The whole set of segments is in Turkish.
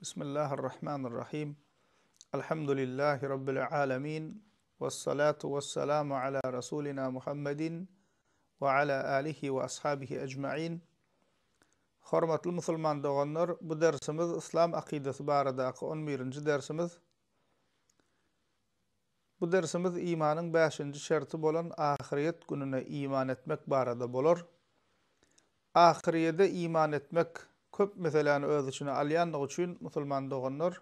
بسم الله الرحمن الرحيم الحمد لله رب العالمين والصلاة والسلام على رسولنا محمد وعلى آله وأصحابه أجمعين خرمت المسلمان دوغنر بدرسمز إسلام أقيدة باردة أقون ميرنج درسمز بدرسمز إيمان باشنج شرط بولن آخريت كننا إيمان اتمك باردة بولر آخريت إيمان اتمك köp meselen öz üçin alyanlyg üçin musulman dogunlar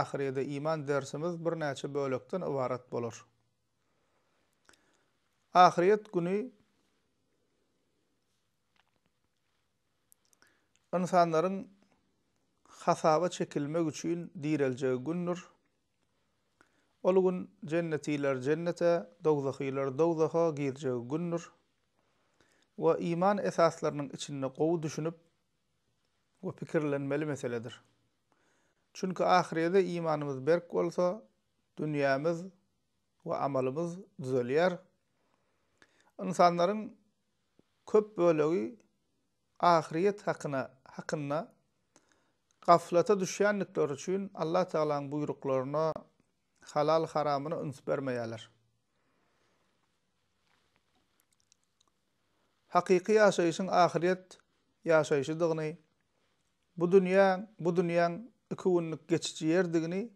ahirede iman dersimiz bir näçe bölekden ibaret bolar. Ahiret günü insanların hasaba çekilmek üçin dirileceği gündür. Ol gün cennetiler cennete, dozahiler dozaha girjek gündür. Ve iman esaslarının içinde kovu düşünüp bu pikirlenmeli meseledir. Çünkü ahirede imanımız berk bolsa, dünyamız ve amalımız düzölyer. İnsanların köp bölögi ahiret hakkına, hakkına gaflata düşyanlıklar için Allah Teala'nın buyruklarına halal haramını ıns vermeyeler. Hakiki yaşayışın ahiret yaşayışı dığını bu dünya, bu dünýän iki günlük geçici yerdigini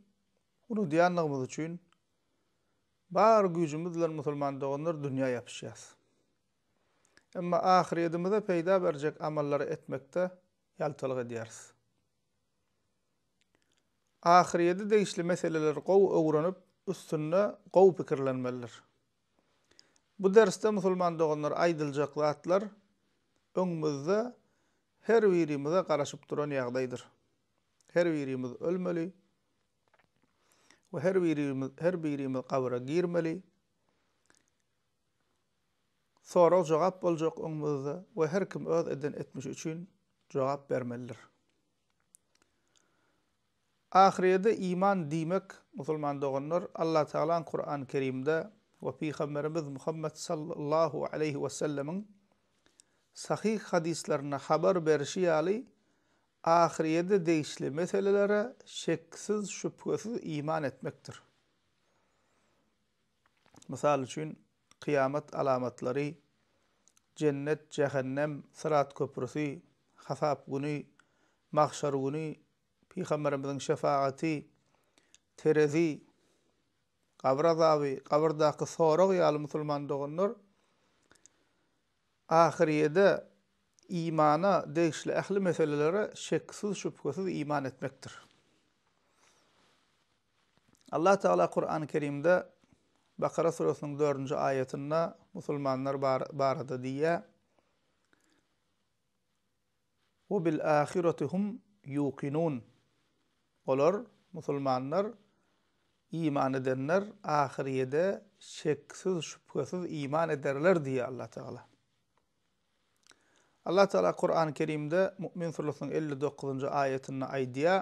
bunu diýanlygymyz için, bar güýjümizle musulman doganlar dünýä ýapyşýas. Emma ahiretimize peýda berjek amallary etmekde ýaltalyk edýäris. Ahiriyede değişli meseleler gov öwrenip üstünde gov pikirlenmelidir. Bu derste Müslüman doğanlar aydılacak zatlar öňümizde her birimize karışıp duran yağdaydır. Her birimiz ölmeli ve her birimiz, her birimiz kabra girmeli. Soru cevap olacak onumuzda ve her kim öz eden etmiş için cevap vermelidir. Ahiriyede iman demek Müslüman doğanlar Allah Teala'nın Kur'an-ı Kerim'de ve Peygamberimiz Muhammed sallallahu aleyhi ve sellemin sahih hadislerine haber berişi ali ahiriyede değişli meselelere şeksiz şüphesiz iman etmektir. Misal üçün kıyamet alamatları, cennet, cehennem, sırat köprüsü, hasap günü, mahşar günü, Peygamberimizin şefaati, terezi, kabr azabı, kabrdaki soruq yalı musulman doğunur, ahiriyede imana değişli ehli meselelere şeksiz şüphesiz iman etmektir. Allah Teala Kur'an-ı Kerim'de Bakara suresinin 4. ayetinde Müslümanlar barada diye ve bil ahiretihum yuqinun. Olar Müslümanlar iman edenler ahiriyede şeksiz şüphesiz iman ederler diye Allah Teala. الله تعالى قرآن كريم ده مؤمن ثلثن إلا دقضن آية أيديا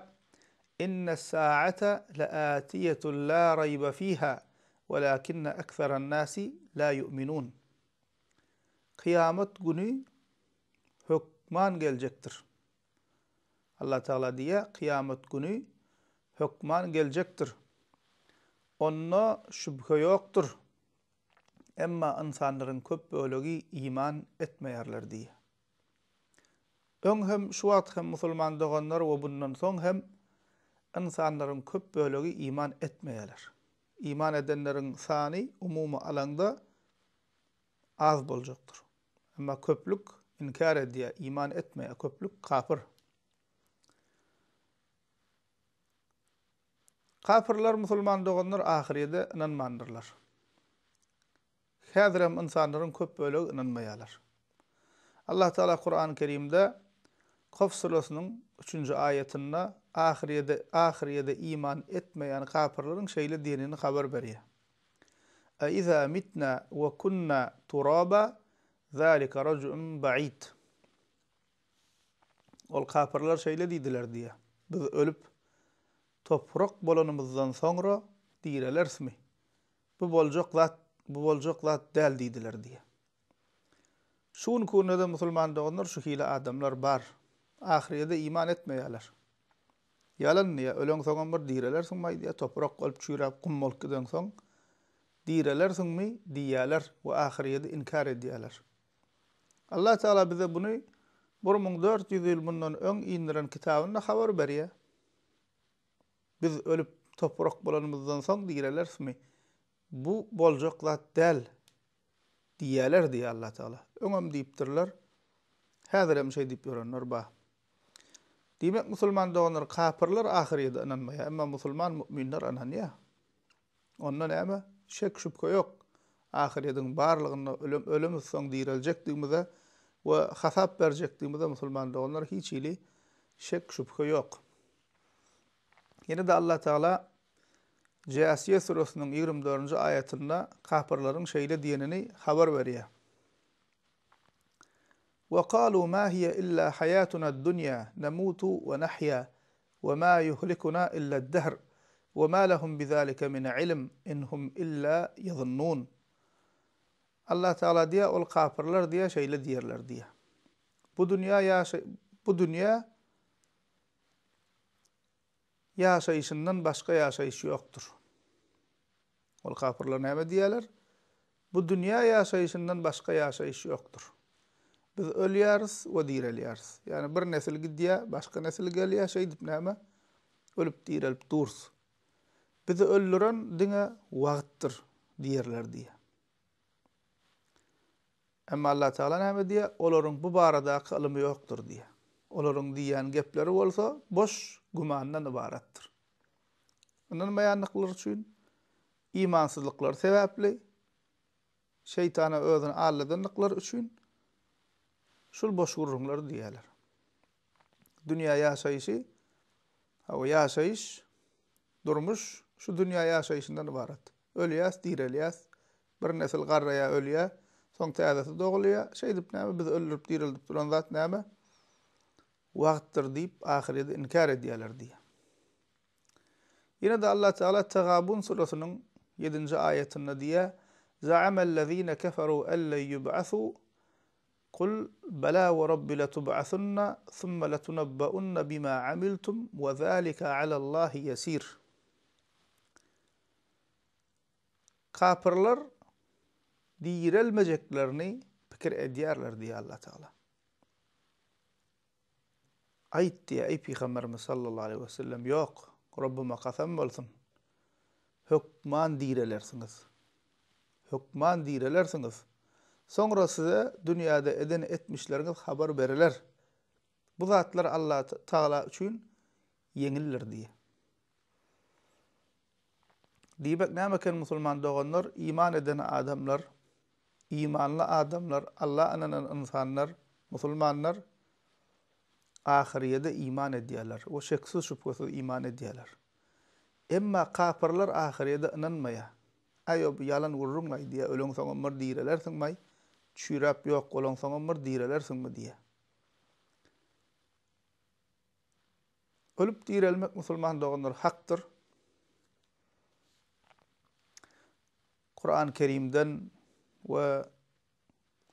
إن الساعة لآتية لا ريب فيها ولكن أكثر الناس لا يؤمنون قيامة قني حكمان قل جكتر الله تعالى ديا قيامة قني حكمان قل جكتر أنا شبه يوكتر أما أنسان رنكب بولوغي إيمان اتميارلر لردية Ön hem şu wagt hem musulman dogonlar we bundan soň hem insanlaryň köp bölegi iman etmeýärler. Iman edenleriň sany umumy alanda az boljakdyr. Emma köplük inkar edýär, iman etmeýär, köplük kafir. Kafirler musulman dogonlar ahirede inanmandyrlar. Häzirem insanlaryň köp bölegi inanmaýarlar. Allah Teala Kur'an-Kerimde Kof surasının 3. ayetinde ahiriyede ahiriyede iman etmeyen kafirlerin şeyle diyenini haber veriyor. E iza mitna ve kunna turaba zalika rajun ba'id. Ol kafirler şeyle dediler diye. Biz ölüp toprak bolanımızdan sonra diyeler mi? Bu bolcak zat bu bolcak zat del dediler diye. Şun kunada Müslüman doğanlar şu hile adamlar bar. ahiriyede iman etmeýärler. Yalan niye? Ölen soňam bir diýreler soňmy diýe toprak olup kum gum bolup giden soň diýreler soňmy diýýärler we ahiriyede inkar edýärler. Allah Teala bize bunu 1400 ýyl bundan öň indiren kitabynda habar berýär. Biz ölüp toprak bolanymyzdan soň diýreler soňmy bu boljak del däl diýerler Allah Teala. Öňem diýipdirler. Häzirem şey diýip ýörenler ba. Demek musulman doğanlar kafirler ahiriyede inanmaya. Ama Müslüman müminler inanıyor. Onun ama şek şüphe yok. Ahiriyedin barlığını ölüm, ölüm üstün dirilcekdiğimizde ve hesap hasap verecekdiğimizde musulman doğanlar hiç ili şek şüphe yok. Yine de Allah Teala Casiye suresinin 24. ayetinde kafirlerin şeyle dinini haber veriyor. وقالوا ما هي إلا حياتنا الدنيا نموت ونحيا وما يهلكنا إلا الدهر وما لهم بذلك من علم إنهم إلا يظنون الله تعالى ديا القافر لرديا شيء لدير لرديا بدنيا يا شيء بدنيا يا شيء شنن بشق يا شيء شو أكتر والقافر لنا مديالر بدنيا يا شيء شنن بشق يا شيء شو أكتر biz o'lyapmiz va diyralyapmiz ya'ni bir neslga diya boshqa neslga yashaydi şey nama o'lib diyralib turs Biz o'ldiran dinga vaqtdir diyerlar diye ammo Allah Teala nima diye, ularning bu barada ilmi yo'qdir diye ularning degan gaplari olsa, boş, gumondan iboratdir undan bayanni için? uchun iymonsizliklar sababli shaytoni o'zini allidan qilish sulbo surrunglar diyalar. Dünya yaşayışı o yaşayış durmuş şu dünya yaşayışından ibaret. Ölüyas, direliyas, bir nesil garraya ölüye, son teadeti doğuluya, şey dip nemi, biz öldürüp dirildip duran zat nemi, vaxttır deyip ahirede inkar ediyalar diye. Yine de Allah Teala Tegabun suresinin 7. ayetinde diye, زعم الذين كفروا أن لن يبعثوا قل بلى ورب لتبعثن ثم لتنبؤن بما عملتم وذلك على الله يسير قابرلر دير المجكلرني بكر اديارلر دي الله تعالى ايت يا اي خمر صلى الله عليه وسلم يوق ربما قسم بلثن حكمان ديرلرسنز حكمان ديرلرسنز Sonra size dünyada eden etmişlerine haber verirler. Bu zatlar Allah Taala için yenilir diye. Diyebek nämeken Müslüman doğanlar, iman eden adamlar, imanlı adamlar, Allah inanan insanlar, musulmanlar ahiriyede iman ediyorlar. O şeksiz şüphesiz iman ediyorlar. Ama kafirler ahiriyede inanmaya. Ayıp yalan vururun diye ölüm soňa ömür diýerler, may. çürap yok bolan soňam bir diýerlersiň mi diýe. Ölüp diýerelmek musulman dogunlar hakdyr. Kur'an-ı Kerim'den ve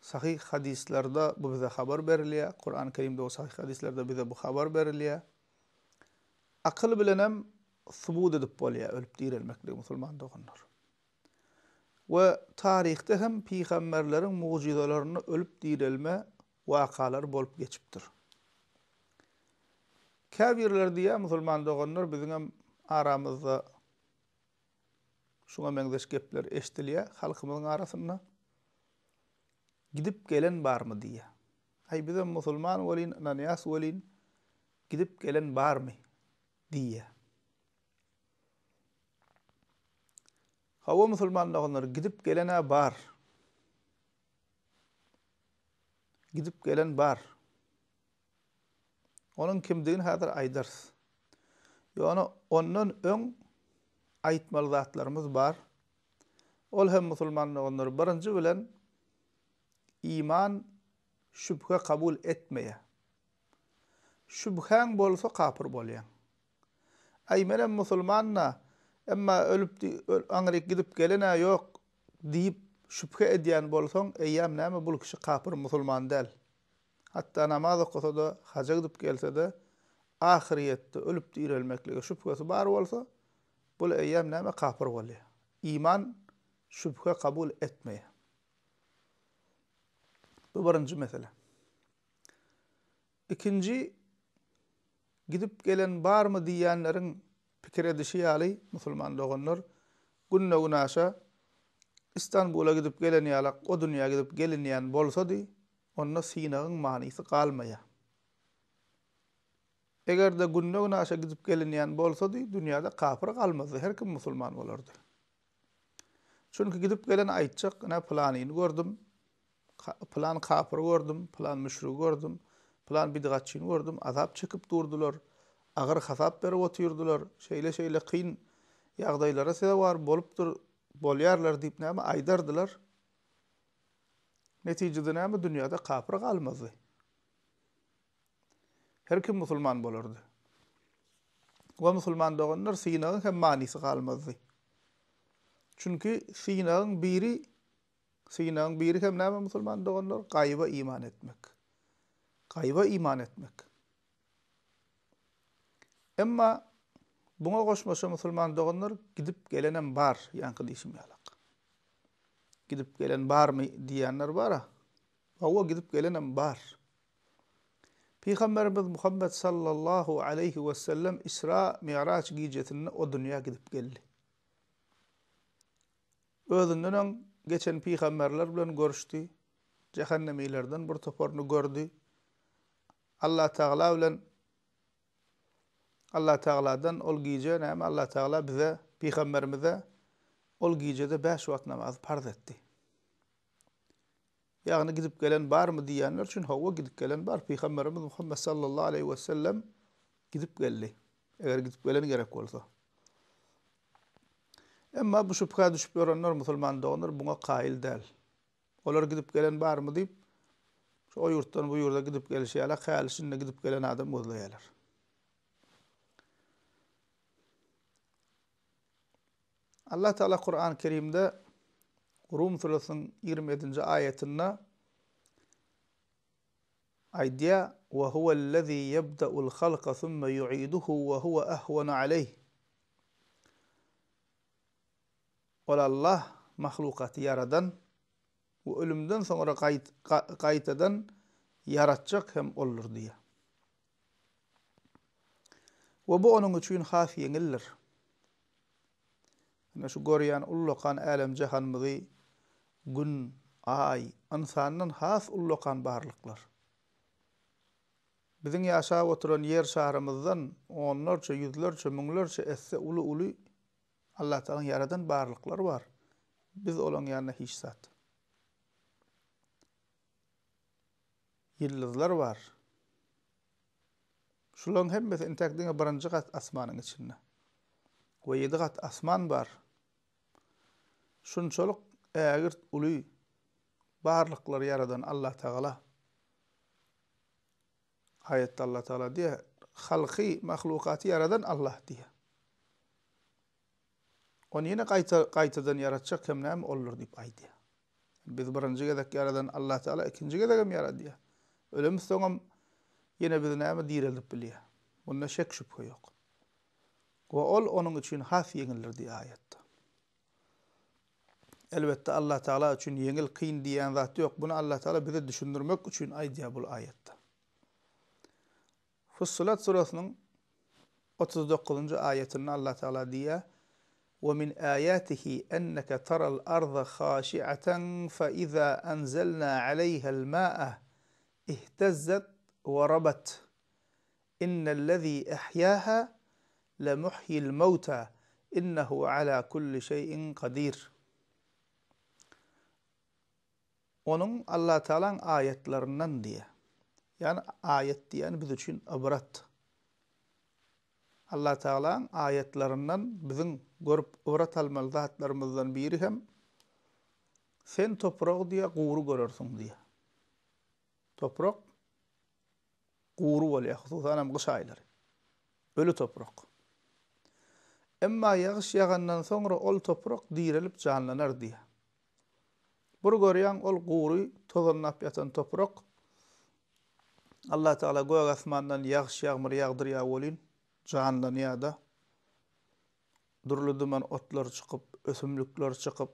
sahih hadislerde bu bize haber veriliyor. Kur'an-ı Kerim'de o sahih hadislerde bize bu haber veriliyor. Akıl bilenem subud edip bol ölüp değil elmekli, musulman da ve tarihte hem peygamberlerin mucizelerini ölüp dirilme vakalar bolup geçiptir. Kafirler diye Müslüman doğanlar bizim aramızda şuna mengdeş gepler eşdiliye halkımızın arasında gidip gelen var mı diye. Hay bizim musulman velin, naniyas velin gidip gelen var mı diye. Hava musulmanlığınlar gidip gelene bar. Gidip gelen bar. Onun kimdigin hazır aydars. Yani onun ön aytmalı zatlarımız bar. Ol hem musulmanlığınlar birinci bilen iman şüphe kabul etmeye. Şübhen bolsa kapır bolyan. Ay menen musulmanna ama ölüp Angrek gidip gelene yok deyip şüphe edýän bolsaň, eýýäm näme bu kişi kapır musulman däl. Hatta namaz oqasa da, haja gidip gelse de ahiriyetde ölüp dirilmeklige şüphesi bar bolsa, bu eýäm näme kapır oluyor. İman şüphe kabul etmeýär. Bu birinci mesele. İkinci, gidip gelen bar mı diyenlerin pikir edişi yali musulman doğunlar İstanbul'a gidip gelen yalak o dünyaya gidip gelin yan bolsa di onna sinagın manisi kalmaya Eger de günne günaşa gidip bolsa di dünyada kafir kalmazdı her kim musulman olurdu Çünkü gidip gelen ayçak ne planin gördüm plan kafir gördüm plan müşrik gördüm plan bidatçin gördüm azap çıkıp durdular Ağır ag'ir hasab berib o'tirdilar şeýle şeýle kyn ýagdaýlara sebäp bar bolupdyr bolýarlar diýip näme aýdardylar netijede näme dünýäde kapyr galmazdy her kim Müslüman bolurdu, we Müslüman doganlar synagyň hem manysy galmazdy Çünkü synagyň biri synagyň biri hem näme Müslüman doganlar kayba iman etmek kayba iman etmek Emma buna koşmasa musulman doğunlar gidip gelenen bar yankı dişim yalak. Gidip gelen bar mı diyenler var ha. Hava gidip gelenen bar. Peygamberimiz Muhammed sallallahu aleyhi ve sellem İsra Mi'raç giycetine o dünya gidip geldi. Özünden geçen peygamberler bile görüştü. Cehennemilerden bir toparını gördü. Allah Teala bilen Allah Teala'dan ol gece hem Allah Teala bize peygamberimize ol gecede beş vakit namazı farz etti. Yani gidip gelen var mı diyenler için hava gidip gelen var. Peygamberimiz Muhammed sallallahu aleyhi ve sellem gidip geldi. Eğer gidip gelen gerek olsa. Ama bu şüphe düşüp görenler Müslüman onlar buna kail değil. Onlar gidip gelen var mı deyip o yurttan bu yurda gidip gelişeyle kayalışınla gidip gelen adam gözleyeler. Allah Teala Kur'an-ı Kerim'de rum Suresi'nin 27. ayetinde Aydiya ve huvellezî yebda'ul halqa يبدأ yu'iduhu ve huve وهو aleyh عليه Allah mahlukatı yaradan ve va o'limdan kayıt eden yaratacak hem olur diye. Ve bu onun için xavf yengildir şu görýän ullukan älem jahanmygy gün ay insandan has ullukan barlyklar Bizim yaşa oturan yer şahrımızdan onlarca, yüzlerce, münlerce esse ulu ulu Allah Teala'nın yaradan barlıklar var. Biz olan yanına hiç sat. Yıldızlar var. Şulan hem mesela intakdine barıncı kat asmanın içinde. Ve yedi kat asman bar. Şunçoluk ägirt ulu barlyklary yaradan Allah teala, Ayetde Allah teala diye halkı, mahlukatı yaradan Allah diye. Onu yine qayta qaytadan yaratacak hem näme olur dip aýdy. Biz birinji gedek yaradan Allah teala, ikinci gedek hem yaradýar. Ölüm soňam yine biz näme diýerilip bilýär. Bunda şek şüphe yok. Ve ol onun için has ýeňilir diye aýatda. Elbette Allah Teala için yengil kıyın diyen zatı yok. Bunu Allah Teala bize düşündürmek için ay diye bu ayette. Fussilat suresinin 39. ayetini Allah Teala diye ومن آياته أنك ترى الأرض خاشعة فإذا أنزلنا عليها الماء اهتزت وربت إن الذي أحياها لمحيي الموتى إنه على كل شيء قدير onun Allah Teala'nın ayetlerinden diye. Yani ayet yani biz için ibret. Allah Teala'nın ayetlerinden bizim görüp ibret almalı zatlarımızdan biri hem sen toprak diye kuru görürsün diye. Toprak kuru oluyor. Hususanem kış ayları. Ölü toprak. Emma yağış yağından sonra ol toprak direlip canlanır diye. Bur görýän ol gury tozanap ýatan toprak. Allah taala goýa asmandan ýagş ýağmur ýağdyr ýa bolin, jahandan ýada. Durlu duman otlar çykyp, ösümlikler çykyp,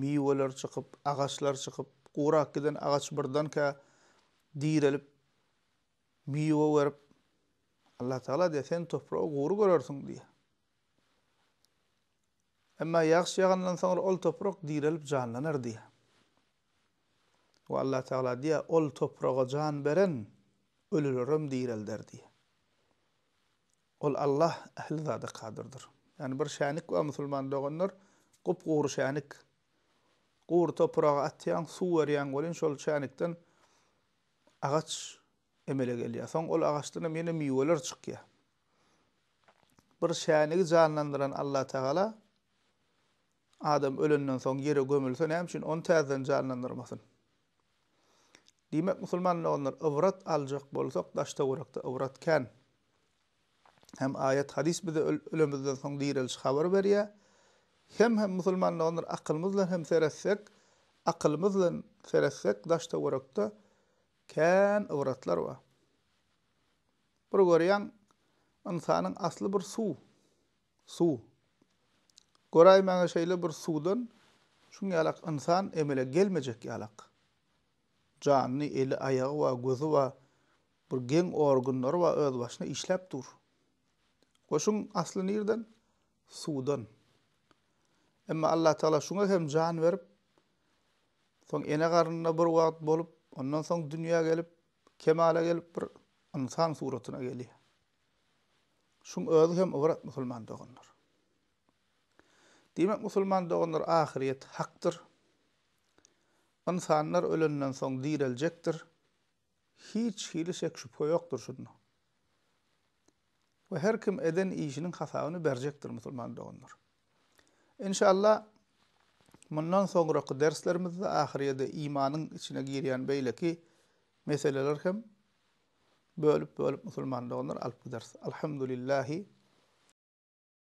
miýweler çykyp, agaçlar çykyp, quwrakdan agaç birden ka diýerilip miýwe werip Allah taala diýe sen toprak quwry görersin diýe. Emma ýagş ýağandan soň ol toprak diýerilip jahandan erdi. Bu Allah Teala diye ol toprağa can veren ölürüm diyel der diye. Ol Allah ehli zade kadirdir. Yani bir şanik ve musulman doğunlar kup kuru şanik. Kuru toprağa atyan su veriyan golin şol şanikten ağaç emele geliyor. Son ol ağaçtan yine miyveler çıkıyor. Bir şanik canlandıran Allah Teala Adam ölünden son yeri gömülsün hem için on tezden canlandırmasın. Diyemek musulmanla onlar ıvrat alcak bolsak daşta uraktı ıvrat ken. Hem ayet hadis bide ölümüzden son diyirel şi khabar Hem hem musulmanla onlar hem seressek, akılmızla seressek daşda uraktı ken ıvratlar va. Bur goryan insanın asli bir su. Su. Goray mene bir suwdan Şun yalak insan emele gelmecek yalak. janyny eli ayağı wa gözü geng bir gen organlar wa öz başyna işläp dur. Goşun aslı nirden? Suudan. Emma Allah taala şuňa hem jan berip son ene garyna bir wagt bolup, ondan soň dünýä gelip, kemala gelip bir insan suratyna geldi. Şuň öňü hem ibret musulman dogunlar. Demek musulman dogunlar ahiret haqdyr, insanlar ölenden son dirilecekdir. Hiç hili şek şüphe yoktur şunu. Ve her kim eden işinin hasabını berjekdir musulman doğunlar. İnşallah bundan sonraki derslerimizde ahiriyede imanın içine giren ki meseleler hem bölüp bölüp musulman doğunlar alp gideriz. Elhamdülillahi